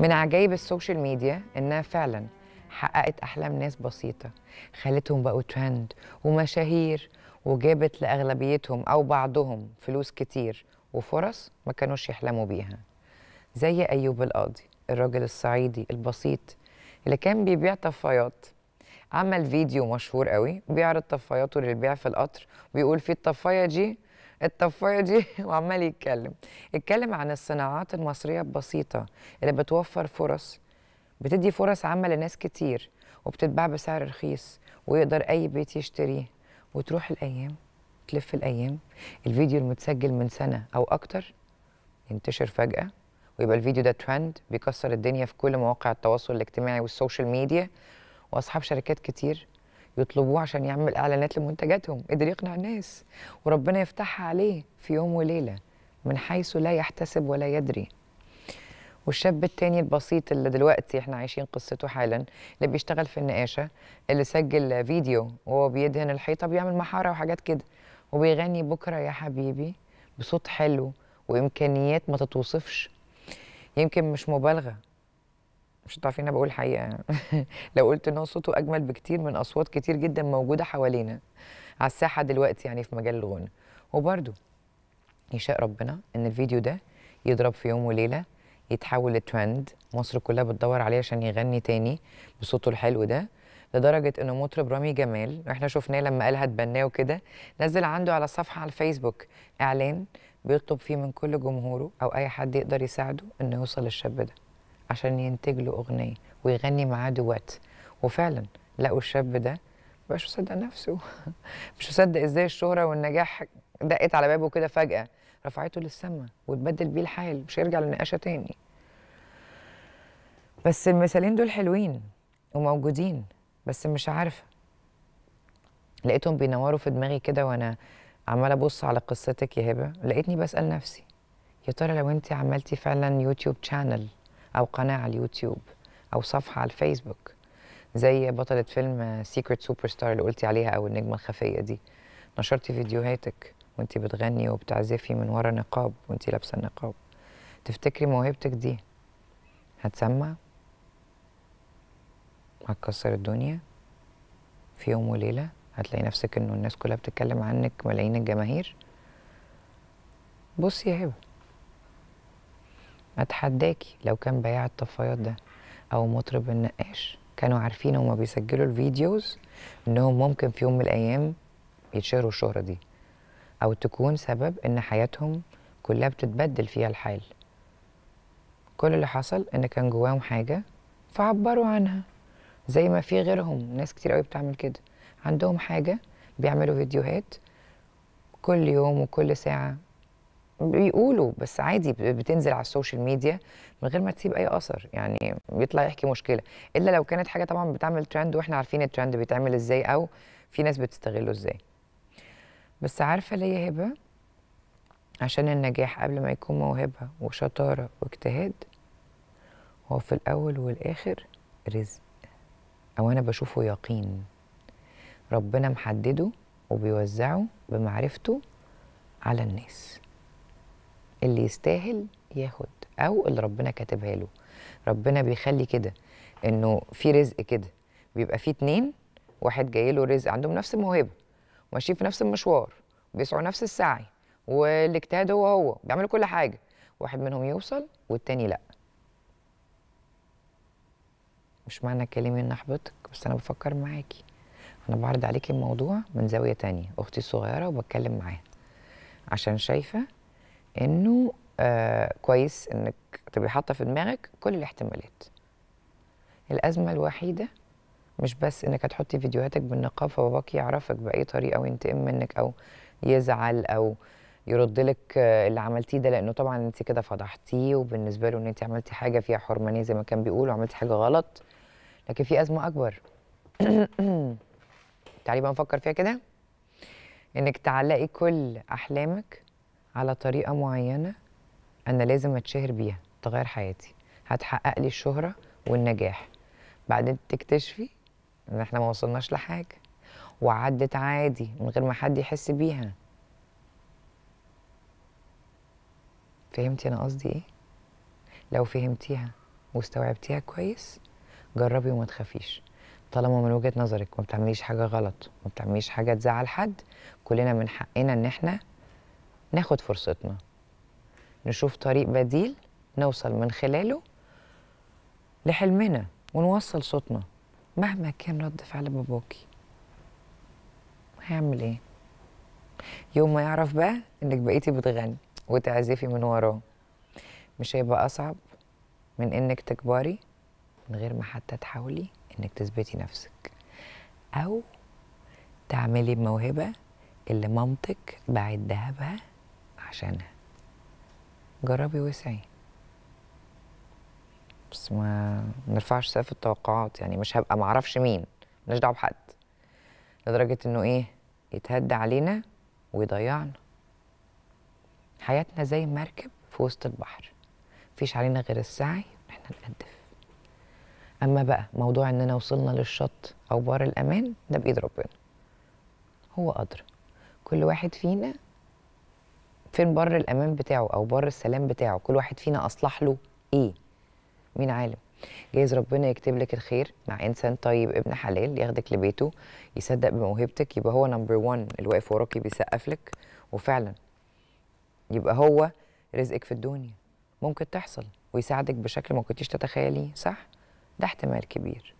من عجائب السوشيال ميديا انها فعلا حققت احلام ناس بسيطه خلتهم بقوا ترند ومشاهير وجابت لاغلبيتهم او بعضهم فلوس كتير وفرص ما كانوش يحلموا بيها زي ايوب القاضي الراجل الصعيدي البسيط اللي كان بيبيع طفايات عمل فيديو مشهور قوي بيعرض طفاياته للبيع في القطر بيقول في الطفايه دي الطفايه دي وعمال يتكلم اتكلم عن الصناعات المصريه البسيطه اللي بتوفر فرص بتدي فرص عمل لناس كتير وبتتباع بسعر رخيص ويقدر اي بيت يشتريه وتروح الايام تلف الايام الفيديو المتسجل من سنه او اكتر ينتشر فجاه ويبقى الفيديو ده ترند بيكسر الدنيا في كل مواقع التواصل الاجتماعي والسوشيال ميديا واصحاب شركات كتير يطلبوه عشان يعمل اعلانات لمنتجاتهم قدر يقنع الناس وربنا يفتحها عليه في يوم وليله من حيث لا يحتسب ولا يدري والشاب التاني البسيط اللي دلوقتي احنا عايشين قصته حالا اللي بيشتغل في النقاشه اللي سجل فيديو وهو بيدهن الحيطه بيعمل محاره وحاجات كده وبيغني بكره يا حبيبي بصوت حلو وامكانيات ما تتوصفش يمكن مش مبالغه مش هتعرفي انا بقول الحقيقه يعني. لو قلت ان هو صوته اجمل بكتير من اصوات كتير جدا موجوده حوالينا على الساحه دلوقتي يعني في مجال الغنى وبرده يشاء ربنا ان الفيديو ده يضرب في يوم وليله يتحول لترند مصر كلها بتدور عليه عشان يغني تاني بصوته الحلو ده لدرجه انه مطرب رامي جمال واحنا شفناه لما قالها اتبناه وكده نزل عنده على صفحه على الفيسبوك اعلان بيطلب فيه من كل جمهوره او اي حد يقدر يساعده انه يوصل للشاب ده عشان ينتج له اغنيه ويغني معاه دوات وفعلا لقوا الشاب ده مش مصدق نفسه مش مصدق ازاي الشهره والنجاح دقت على بابه كده فجاه رفعته للسما وتبدل بيه الحال مش هيرجع للنقاشه تاني بس المثالين دول حلوين وموجودين بس مش عارفه لقيتهم بينوروا في دماغي كده وانا عماله ابص على قصتك يا هبه لقيتني بسال نفسي يا ترى لو انت عملتي فعلا يوتيوب شانل أو قناة على اليوتيوب أو صفحة على الفيسبوك زي بطلة فيلم سيكريت سوبر ستار اللي قلتي عليها أو النجمة الخفية دي نشرتي فيديوهاتك وانت بتغني وبتعزفي من ورا نقاب وانت لابسة النقاب تفتكري موهبتك دي هتسمع هتكسر الدنيا في يوم وليلة هتلاقي نفسك انه الناس كلها بتتكلم عنك ملايين الجماهير بصي يا هبه اتحداكي لو كان بياع الطفايات ده او مطرب النقاش كانوا عارفين هما بيسجلوا الفيديوز انهم ممكن في يوم من الايام يتشهروا الشهره دي او تكون سبب ان حياتهم كلها بتتبدل فيها الحال كل اللي حصل ان كان جواهم حاجه فعبروا عنها زي ما في غيرهم ناس كتير قوي بتعمل كده عندهم حاجه بيعملوا فيديوهات كل يوم وكل ساعه بيقولوا بس عادي بتنزل على السوشيال ميديا من غير ما تسيب اي اثر يعني بيطلع يحكي مشكله الا لو كانت حاجه طبعا بتعمل ترند واحنا عارفين الترند بيتعمل ازاي او في ناس بتستغله ازاي بس عارفه ليا هبه عشان النجاح قبل ما يكون موهبه وشطاره واجتهاد هو في الاول والاخر رزق او انا بشوفه يقين ربنا محدده وبيوزعه بمعرفته على الناس اللي يستاهل ياخد او اللي ربنا كاتبها له ربنا بيخلي كده انه في رزق كده بيبقى في اتنين واحد جاي له رزق عندهم نفس الموهبه ماشيين في نفس المشوار بيسعوا نفس السعي والاجتهاد هو هو بيعملوا كل حاجه واحد منهم يوصل والتاني لا مش معنى كلامي ان احبطك بس انا بفكر معاكي انا بعرض عليكي الموضوع من زاويه تانية اختي الصغيره وبتكلم معاها عشان شايفه انه آه كويس انك تبقي حاطه في دماغك كل الاحتمالات الازمه الوحيده مش بس انك هتحطي فيديوهاتك بالنقاب فباباك يعرفك باي طريقه وينتقم منك او يزعل او يرد لك آه، اللي عملتيه ده لانه طبعا انت كده فضحتيه وبالنسبه له ان انت عملتي حاجه فيها حرمانيه زي ما كان بيقول وعملتي حاجه غلط لكن في ازمه اكبر تعالي بقى نفكر فيها كده انك تعلقي كل احلامك على طريقه معينه انا لازم اتشهر بيها تغير حياتي هتحقق لي الشهره والنجاح بعدين تكتشفي ان احنا ما وصلناش لحاجه وعدت عادي من غير ما حد يحس بيها فهمتي انا قصدي ايه لو فهمتيها واستوعبتيها كويس جربي وما تخافيش طالما من وجهه نظرك ما بتعمليش حاجه غلط ما بتعمليش حاجه تزعل حد كلنا من حقنا ان احنا ناخد فرصتنا نشوف طريق بديل نوصل من خلاله لحلمنا ونوصل صوتنا مهما كان رد فعل باباكي هيعمل ايه يوم ما يعرف بقى انك بقيتي بتغني وتعزفي من وراه مش هيبقى اصعب من انك تكبري من غير ما حتى تحاولي انك تثبتي نفسك او تعملي الموهبه اللي مامتك بعد ذهبها عشانها جربي وسعي بس ما نرفعش سقف التوقعات يعني مش هبقى معرفش مين ملناش دعوه بحد لدرجه انه ايه يتهدى علينا ويضيعنا حياتنا زي مركب في وسط البحر مفيش علينا غير السعي ان احنا نقدف اما بقى موضوع اننا وصلنا للشط او بار الامان ده بايد ربنا هو قدر كل واحد فينا فين بر الامان بتاعه او بر السلام بتاعه كل واحد فينا اصلح له ايه مين عالم جايز ربنا يكتب لك الخير مع انسان طيب ابن حلال ياخدك لبيته يصدق بموهبتك يبقى هو نمبر 1 اللي واقف وراكي بيسقف لك وفعلا يبقى هو رزقك في الدنيا ممكن تحصل ويساعدك بشكل ما كنتيش تتخيليه صح ده احتمال كبير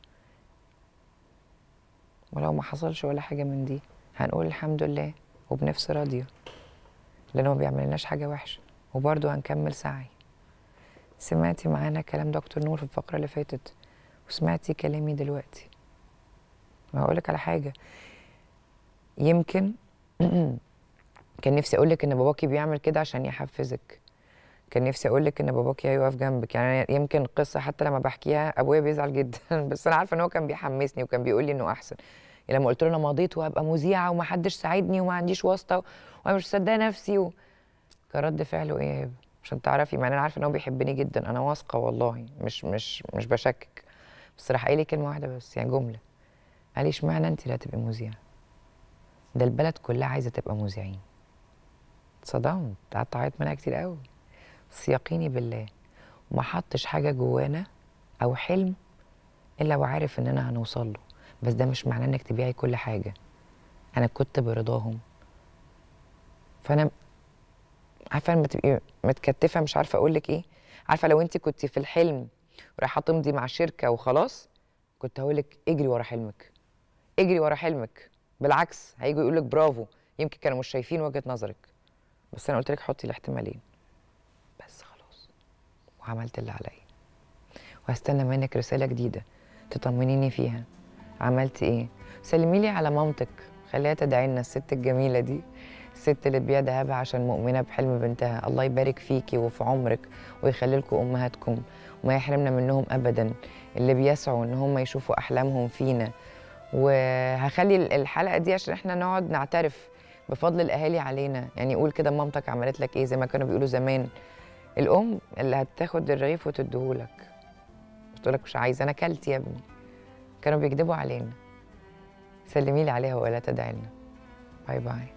ولو ما حصلش ولا حاجه من دي هنقول الحمد لله وبنفس راضيه لأنه ما بيعملناش حاجة وحشة وبرضه هنكمل سعي سمعتي معانا كلام دكتور نور في الفقرة اللي فاتت وسمعتي كلامي دلوقتي هقولك على حاجة يمكن كان نفسي اقولك ان باباكي بيعمل كده عشان يحفزك كان نفسي اقولك ان باباكي هيقف جنبك يعني يمكن قصه حتى لما بحكيها ابويا بيزعل جدا بس انا عارفه ان هو كان بيحمسني وكان بيقول لي انه احسن لما قلت له انا مضيت وهبقى مذيعه ومحدش ساعدني وما عنديش واسطه وانا مش مصدقه نفسي و... كان رد فعله ايه يا هبه عشان تعرفي مع انا عارفه ان هو بيحبني جدا انا واثقه والله مش مش مش بشكك بس راح قايل لي كلمه واحده بس يعني جمله قال لي اشمعنى انت اللي هتبقي مذيعه ده البلد كلها عايزه تبقى مذيعين اتصدمت قعدت اعيط منها كتير قوي بس يقيني بالله ما حطش حاجه جوانا او حلم الا وعارف اننا هنوصل له بس ده مش معناه انك تبيعي كل حاجه انا كنت برضاهم فانا عارفه لما تبقي متكتفه مش عارفه اقول لك ايه عارفه لو انت كنت في الحلم ورايحه تمضي مع شركه وخلاص كنت هقول لك اجري ورا حلمك اجري ورا حلمك بالعكس هيجوا يقول لك برافو يمكن كانوا مش شايفين وجهه نظرك بس انا قلت لك حطي الاحتمالين بس خلاص وعملت اللي عليا وهستنى منك رساله جديده تطمنيني فيها عملت ايه سلمي لي على مامتك خليها تدعي لنا الست الجميله دي الست اللي تبيع ذهبها عشان مؤمنه بحلم بنتها الله يبارك فيكي وفي عمرك ويخلي لكم امهاتكم وما يحرمنا منهم ابدا اللي بيسعوا ان هم يشوفوا احلامهم فينا وهخلي الحلقه دي عشان احنا نقعد نعترف بفضل الاهالي علينا يعني قول كده مامتك عملت لك ايه زي ما كانوا بيقولوا زمان الام اللي هتاخد الرغيف وتديهولك قلت لك مش عايزه انا كلت يا ابني كانوا بيكذبوا علينا سلمي لي عليها ولا تدعي لنا باي باي